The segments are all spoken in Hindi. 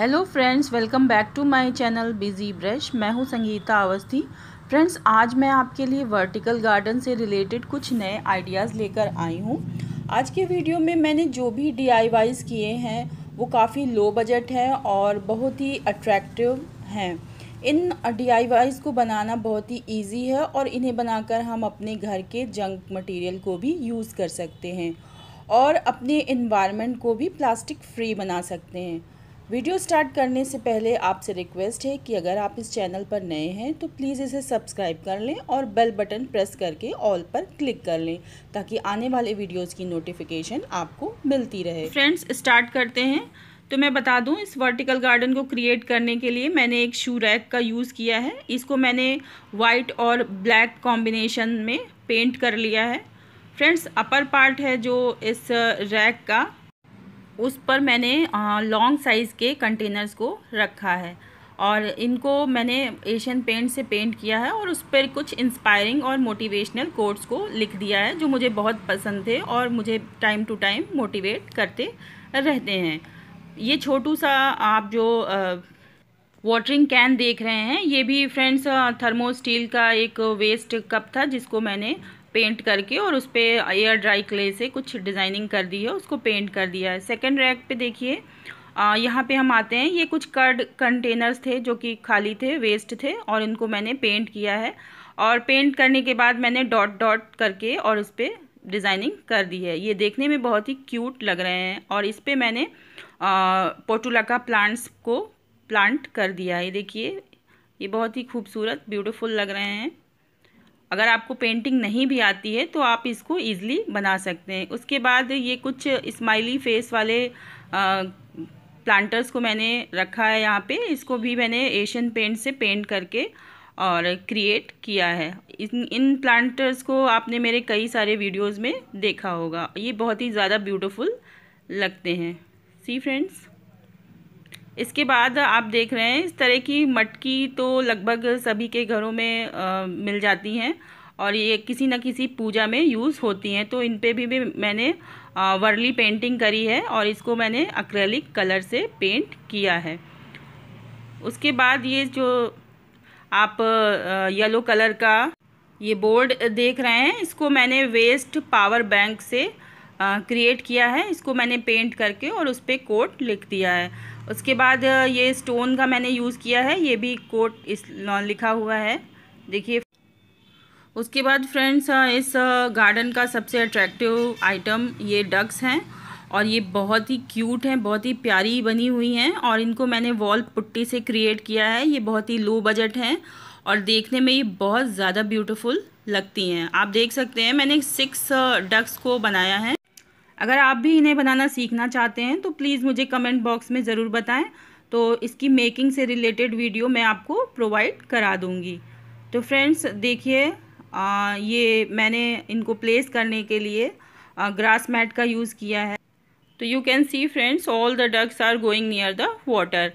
hello friends welcome back to my channel busy brush मैं हूं संगीता अवस्थी फ्रेंड्स आज मैं आपके लिए वर्टिकल गार्डन से रिलेटेड कुछ नए आइडियाज़ लेकर आई हूं आज के वीडियो में मैंने जो भी डी किए हैं वो काफ़ी लो बजट है और बहुत ही अट्रैक्टिव हैं इन डी को बनाना बहुत ही ईजी है और इन्हें बनाकर हम अपने घर के जंक मटेरियल को भी यूज़ कर सकते हैं और अपने इन्वायरमेंट को भी प्लास्टिक फ्री बना सकते हैं वीडियो स्टार्ट करने से पहले आपसे रिक्वेस्ट है कि अगर आप इस चैनल पर नए हैं तो प्लीज़ इसे सब्सक्राइब कर लें और बेल बटन प्रेस करके ऑल पर क्लिक कर लें ताकि आने वाले वीडियोस की नोटिफिकेशन आपको मिलती रहे फ्रेंड्स स्टार्ट करते हैं तो मैं बता दूं इस वर्टिकल गार्डन को क्रिएट करने के लिए मैंने एक शू रैक का यूज़ किया है इसको मैंने वाइट और ब्लैक कॉम्बिनेशन में पेंट कर लिया है फ्रेंड्स अपर पार्ट है जो इस रैक का उस पर मैंने लॉन्ग साइज़ के कंटेनर्स को रखा है और इनको मैंने एशियन पेंट से पेंट किया है और उस पर कुछ इंस्पायरिंग और मोटिवेशनल कोड्स को लिख दिया है जो मुझे बहुत पसंद थे और मुझे टाइम टू टाइम मोटिवेट करते रहते हैं ये छोटू सा आप जो वाटरिंग कैन देख रहे हैं ये भी फ्रेंड्स थर्मो स्टील का एक वेस्ट कप था जिसको मैंने पेंट करके और उस पर एयर ड्राई क्ले से कुछ डिज़ाइनिंग कर दी है उसको पेंट कर दिया है सेकेंड रैक पे देखिए यहाँ पे हम आते हैं ये कुछ कर्ड कंटेनर्स थे जो कि खाली थे वेस्ट थे और इनको मैंने पेंट किया है और पेंट करने के बाद मैंने डॉट डॉट करके और उस पर डिज़ाइनिंग कर दी है ये देखने में बहुत ही क्यूट लग रहे हैं और इस पर मैंने पोटुला का प्लांट्स को प्लांट कर दिया है देखिए ये बहुत ही खूबसूरत ब्यूटीफुल लग रहे हैं अगर आपको पेंटिंग नहीं भी आती है तो आप इसको ईज़िली बना सकते हैं उसके बाद ये कुछ स्माइली फेस वाले आ, प्लांटर्स को मैंने रखा है यहाँ पे इसको भी मैंने एशियन पेंट से पेंट करके और क्रिएट किया है इन इन प्लांटर्स को आपने मेरे कई सारे वीडियोस में देखा होगा ये बहुत ही ज़्यादा ब्यूटीफुल लगते हैं सी फ्रेंड्स इसके बाद आप देख रहे हैं इस तरह की मटकी तो लगभग सभी के घरों में आ, मिल जाती हैं और ये किसी न किसी पूजा में यूज़ होती हैं तो इन पे भी, भी मैंने आ, वर्ली पेंटिंग करी है और इसको मैंने अक्रेलिक कलर से पेंट किया है उसके बाद ये जो आप येलो कलर का ये बोर्ड देख रहे हैं इसको मैंने वेस्ट पावर बैंक से क्रिएट किया है इसको मैंने पेंट करके और उस पर कोट लिख दिया है उसके बाद ये स्टोन का मैंने यूज़ किया है ये भी कोट इस लिखा हुआ है देखिए उसके बाद फ्रेंड्स इस गार्डन का सबसे अट्रैक्टिव आइटम ये डग्स हैं और ये बहुत ही क्यूट हैं बहुत ही प्यारी बनी हुई हैं और इनको मैंने वॉल पुट्टी से क्रिएट किया है ये बहुत ही लो बजट हैं और देखने में ये बहुत ज़्यादा ब्यूटीफुल लगती हैं आप देख सकते हैं मैंने सिक्स डग्स को बनाया है अगर आप भी इन्हें बनाना सीखना चाहते हैं तो प्लीज़ मुझे कमेंट बॉक्स में ज़रूर बताएं तो इसकी मेकिंग से रिलेटेड वीडियो मैं आपको प्रोवाइड करा दूँगी तो फ्रेंड्स देखिए ये मैंने इनको प्लेस करने के लिए ग्रास मैट का यूज़ किया है तो you can see friends all the ducks are going near the water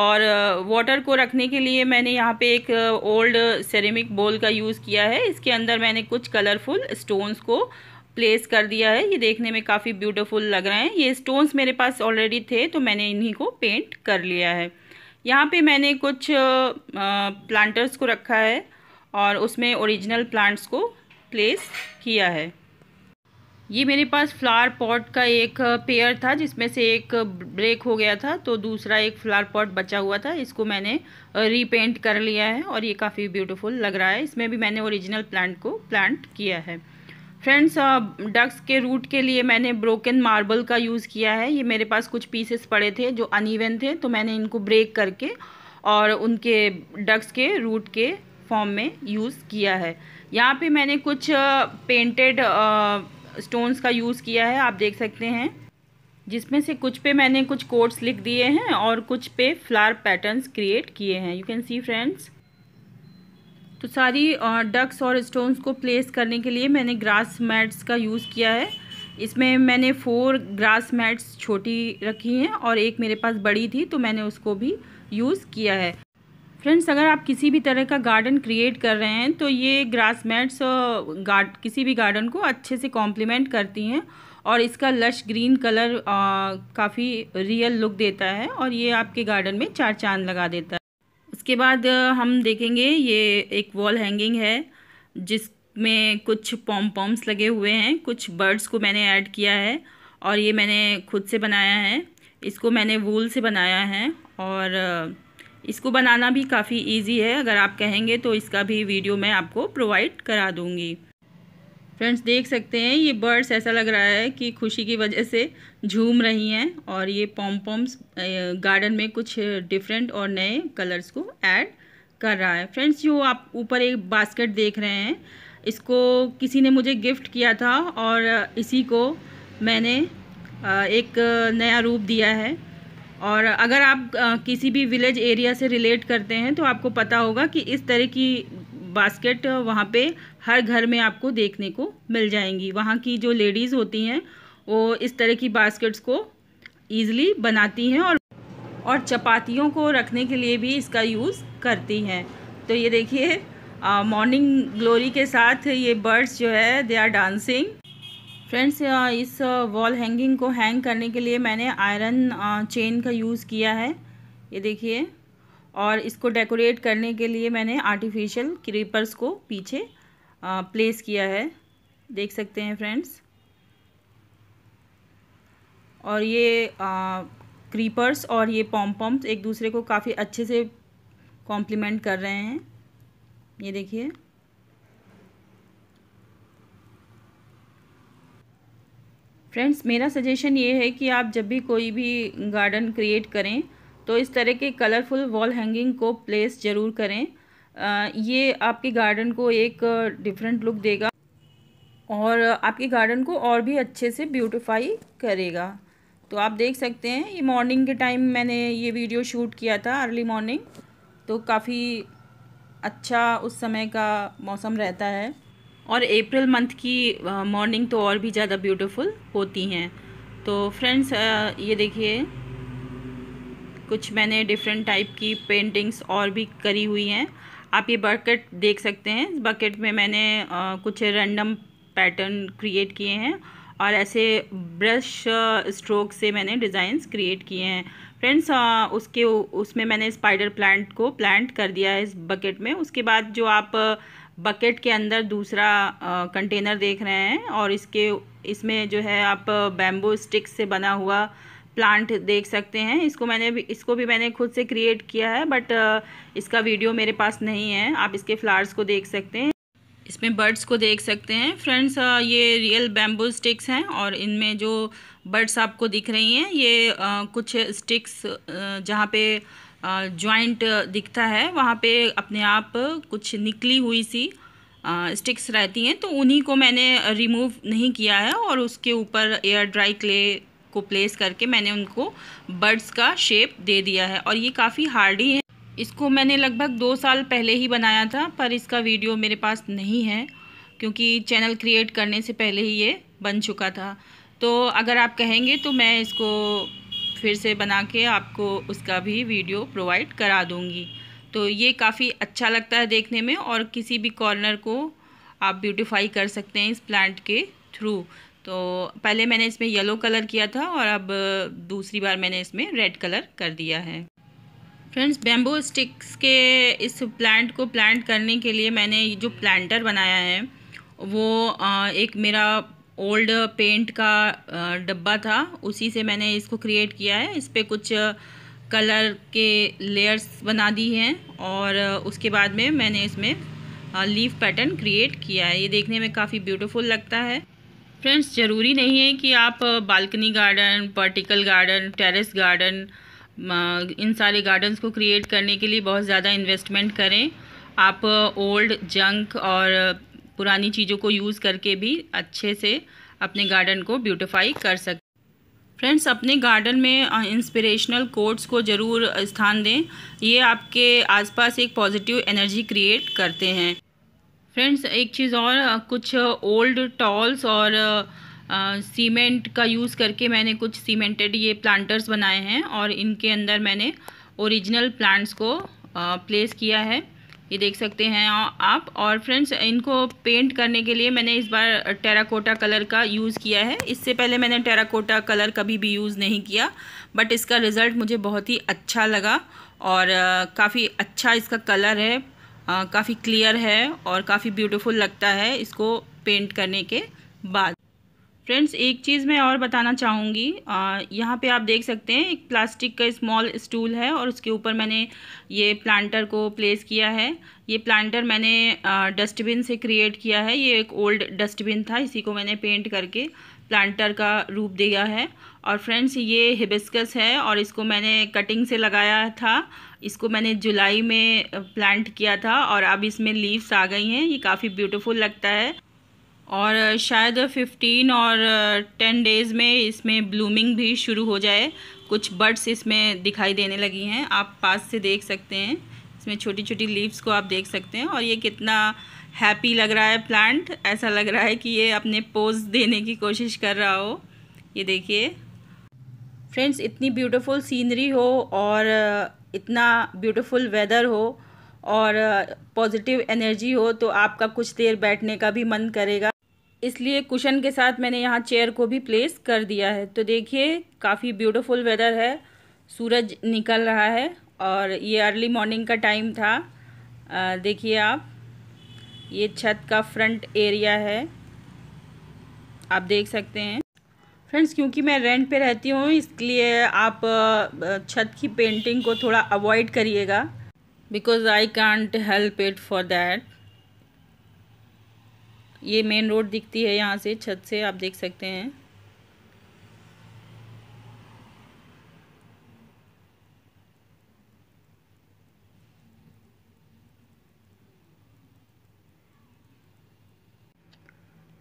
और वाटर को रखने के लिए मैंने यहाँ पे एक ओल्ड सेरेमिक बोल का यूज़ किया है इसके अंदर मैंने कुछ कलरफुल स्टोन्स को प्लेस कर दिया है ये देखने में काफ़ी ब्यूटीफुल लग रहे हैं ये स्टोन्स मेरे पास ऑलरेडी थे तो मैंने इन्हीं को पेंट कर लिया है यहाँ पे मैंने कुछ प्लांटर्स को रखा है और उसमें ओरिजिनल प्लांट्स को प्लेस किया है ये मेरे पास फ्लावर पॉट का एक पेयर था जिसमें से एक ब्रेक हो गया था तो दूसरा एक फ्लावर पॉट बचा हुआ था इसको मैंने रीपेंट कर लिया है और ये काफ़ी ब्यूटीफुल लग रहा है इसमें भी मैंने ओरिजिनल प्लांट को प्लांट किया है फ्रेंड्स डक्स uh, के रूट के लिए मैंने ब्रोकन मार्बल का यूज़ किया है ये मेरे पास कुछ पीसेस पड़े थे जो अनइवन थे तो मैंने इनको ब्रेक करके और उनके डक्स के रूट के फॉर्म में यूज़ किया है यहाँ पे मैंने कुछ पेंटेड uh, स्टोन्स uh, का यूज़ किया है आप देख सकते हैं जिसमें से कुछ पे मैंने कुछ कोड्स लिख दिए हैं और कुछ पे फ्लावर पैटर्न्स क्रिएट किए हैं यू कैन सी फ्रेंड्स तो सारी डक्स और स्टोन्स को प्लेस करने के लिए मैंने ग्रास मैट्स का यूज़ किया है इसमें मैंने फ़ोर ग्रास मैट्स छोटी रखी हैं और एक मेरे पास बड़ी थी तो मैंने उसको भी यूज़ किया है फ्रेंड्स अगर आप किसी भी तरह का गार्डन क्रिएट कर रहे हैं तो ये ग्रास मैट्स गार्ड किसी भी गार्डन को अच्छे से कॉम्प्लीमेंट करती हैं और इसका लश ग्रीन कलर काफ़ी रियल लुक देता है और ये आपके गार्डन में चार चांद लगा देता है उसके बाद हम देखेंगे ये एक वॉल हैंगिंग है जिसमें कुछ पॉम पॉम्स लगे हुए हैं कुछ बर्ड्स को मैंने ऐड किया है और ये मैंने खुद से बनाया है इसको मैंने वूल से बनाया है और इसको बनाना भी काफ़ी इजी है अगर आप कहेंगे तो इसका भी वीडियो मैं आपको प्रोवाइड करा दूँगी फ्रेंड्स देख सकते हैं ये बर्ड्स ऐसा लग रहा है कि खुशी की वजह से झूम रही हैं और ये पॉम्स गार्डन में कुछ डिफरेंट और नए कलर्स को ऐड कर रहा है फ्रेंड्स जो आप ऊपर एक बास्केट देख रहे हैं इसको किसी ने मुझे गिफ्ट किया था और इसी को मैंने एक नया रूप दिया है और अगर आप किसी भी विलेज एरिया से रिलेट करते हैं तो आपको पता होगा कि इस तरह की बास्केट वहाँ पे हर घर में आपको देखने को मिल जाएंगी वहाँ की जो लेडीज़ होती हैं वो इस तरह की बास्केट्स को ईज़िली बनाती हैं और और चपातियों को रखने के लिए भी इसका यूज़ करती हैं तो ये देखिए मॉर्निंग ग्लोरी के साथ ये बर्ड्स जो है दे आर डांसिंग फ्रेंड्स इस वॉल हैंगिंग को हैंग करने के लिए मैंने आयरन चेन का यूज़ किया है ये देखिए और इसको डेकोरेट करने के लिए मैंने आर्टिफिशियल क्रीपर्स को पीछे प्लेस किया है देख सकते हैं फ्रेंड्स और ये आ, क्रीपर्स और ये पॉम एक दूसरे को काफ़ी अच्छे से कॉम्प्लीमेंट कर रहे हैं ये देखिए फ्रेंड्स मेरा सजेशन ये है कि आप जब भी कोई भी गार्डन क्रिएट करें तो इस तरह के कलरफुल वॉल हैंगिंग को प्लेस ज़रूर करें ये आपके गार्डन को एक डिफरेंट लुक देगा और आपके गार्डन को और भी अच्छे से ब्यूटिफाई करेगा तो आप देख सकते हैं ये मॉर्निंग के टाइम मैंने ये वीडियो शूट किया था अर्ली मॉर्निंग तो काफ़ी अच्छा उस समय का मौसम रहता है और अप्रैल मंथ की मॉर्निंग तो और भी ज़्यादा ब्यूटीफुल होती हैं तो फ्रेंड्स ये देखिए कुछ मैंने डिफरेंट टाइप की पेंटिंग्स और भी करी हुई हैं आप ये बकेट देख सकते हैं इस बकेट में मैंने आ, कुछ रैंडम पैटर्न क्रिएट किए हैं और ऐसे ब्रश स्ट्रोक से मैंने डिज़ाइंस क्रिएट किए हैं फ्रेंड्स उसके उसमें मैंने स्पाइडर प्लांट को प्लांट कर दिया है इस बकेट में उसके बाद जो आप बकेट के अंदर दूसरा कंटेनर देख रहे हैं और इसके इसमें जो है आप बैम्बू स्टिक से बना हुआ प्लांट देख सकते हैं इसको मैंने भी इसको भी मैंने खुद से क्रिएट किया है बट इसका वीडियो मेरे पास नहीं है आप इसके फ्लावर्स को देख सकते हैं इसमें बर्ड्स को देख सकते हैं फ्रेंड्स ये रियल बैम्बू स्टिक्स हैं और इनमें जो बर्ड्स आपको दिख रही हैं ये आ, कुछ स्टिक्स जहाँ पे जॉइंट दिखता है वहाँ पे अपने आप कुछ निकली हुई सी स्टिक्स रहती हैं तो उन्हीं को मैंने रिमूव नहीं किया है और उसके ऊपर एयर ड्राई क्ले को प्लेस करके मैंने उनको बर्ड्स का शेप दे दिया है और ये काफ़ी हार्डी है इसको मैंने लगभग दो साल पहले ही बनाया था पर इसका वीडियो मेरे पास नहीं है क्योंकि चैनल क्रिएट करने से पहले ही ये बन चुका था तो अगर आप कहेंगे तो मैं इसको फिर से बना के आपको उसका भी वीडियो प्रोवाइड करा दूँगी तो ये काफ़ी अच्छा लगता है देखने में और किसी भी कॉर्नर को आप ब्यूटिफाई कर सकते हैं इस प्लांट के थ्रू तो पहले मैंने इसमें येलो कलर किया था और अब दूसरी बार मैंने इसमें रेड कलर कर दिया है फ्रेंड्स बेम्बो स्टिक्स के इस प्लांट को प्लांट करने के लिए मैंने जो प्लांटर बनाया है वो एक मेरा ओल्ड पेंट का डब्बा था उसी से मैंने इसको क्रिएट किया है इस पर कुछ कलर के लेयर्स बना दी हैं और उसके बाद में मैंने इसमें लीफ पैटर्न क्रिएट किया है ये देखने में काफ़ी ब्यूटीफुल लगता है फ्रेंड्स ज़रूरी नहीं है कि आप balcony garden vertical garden terrace garden इन सारे गार्डन्स को क्रिएट करने के लिए बहुत ज़्यादा इन्वेस्टमेंट करें आप ओल्ड जंक और पुरानी चीज़ों को यूज़ करके भी अच्छे से अपने गार्डन को ब्यूटिफाई कर सकते फ्रेंड्स अपने गार्डन में इंस्पिरेशनल कोट्स को ज़रूर स्थान दें ये आपके आसपास एक पॉजिटिव एनर्जी क्रिएट करते हैं फ्रेंड्स एक चीज़ और कुछ ओल्ड टॉल्स और सीमेंट का यूज़ करके मैंने कुछ सीमेंटेड ये प्लांटर्स बनाए हैं और इनके अंदर मैंने ओरिजिनल प्लांट्स को प्लेस किया है ये देख सकते हैं आप और फ्रेंड्स इनको पेंट करने के लिए मैंने इस बार टेराकोटा कलर का यूज़ किया है इससे पहले मैंने टेराकोटा कलर कभी भी यूज़ नहीं किया बट इसका रिज़ल्ट मुझे बहुत ही अच्छा लगा और काफ़ी अच्छा इसका कलर है काफ़ी क्लियर है और काफ़ी ब्यूटीफुल लगता है इसको पेंट करने के बाद फ्रेंड्स एक चीज़ मैं और बताना चाहूँगी यहाँ पे आप देख सकते हैं एक प्लास्टिक का स्मॉल स्टूल है और उसके ऊपर मैंने ये प्लांटर को प्लेस किया है ये प्लांटर मैंने डस्टबिन से क्रिएट किया है ये एक ओल्ड डस्टबिन था इसी को मैंने पेंट करके प्लांटर का रूप दिया है और फ्रेंड्स ये हिबिस्कस है और इसको मैंने कटिंग से लगाया था इसको मैंने जुलाई में प्लांट किया था और अब इसमें लीव्स आ गई हैं ये काफ़ी ब्यूटीफुल लगता है और शायद 15 और 10 डेज़ में इसमें ब्लूमिंग भी शुरू हो जाए कुछ बर्ड्स इसमें दिखाई देने लगी हैं आप पास से देख सकते हैं इसमें छोटी छोटी लीव्स को आप देख सकते हैं और ये कितना हैप्पी लग रहा है प्लांट ऐसा लग रहा है कि ये अपने पोज देने की कोशिश कर रहा हो ये देखिए फ्रेंड्स इतनी ब्यूटीफुल सीनरी हो और इतना ब्यूटीफुल वेदर हो और पॉजिटिव एनर्जी हो तो आपका कुछ देर बैठने का भी मन करेगा इसलिए कुशन के साथ मैंने यहाँ चेयर को भी प्लेस कर दिया है तो देखिए काफ़ी ब्यूटीफुल वेदर है सूरज निकल रहा है और ये अर्ली मॉर्निंग का टाइम था देखिए आप ये छत का फ्रंट एरिया है आप देख सकते हैं फ्रेंड्स क्योंकि मैं रेंट पे रहती हूँ इसलिए आप छत की पेंटिंग को थोड़ा अवॉइड करिएगा because I can't help it for that ये मेन रोड दिखती है यहाँ से छत से आप देख सकते हैं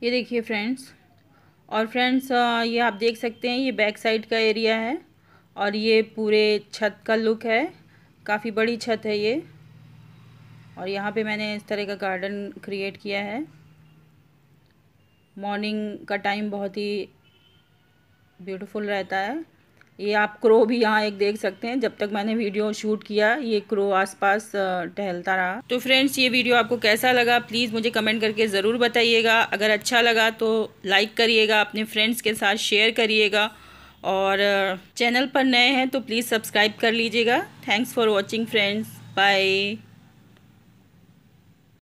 ये देखिए फ्रेंड्स और फ्रेंड्स ये आप देख सकते हैं ये बैक साइड का एरिया है और ये पूरे छत का लुक है काफ़ी बड़ी छत है ये और यहाँ पे मैंने इस तरह का गार्डन क्रिएट किया है मॉर्निंग का टाइम बहुत ही ब्यूटीफुल रहता है ये आप क्रो भी यहाँ एक देख सकते हैं जब तक मैंने वीडियो शूट किया ये क्रो आसपास टहलता रहा तो फ्रेंड्स ये वीडियो आपको कैसा लगा प्लीज़ मुझे कमेंट करके ज़रूर बताइएगा अगर अच्छा लगा तो लाइक करिएगा अपने फ्रेंड्स के साथ शेयर करिएगा और चैनल पर नए हैं तो प्लीज़ सब्सक्राइब कर लीजिएगा thanks for watching friends bye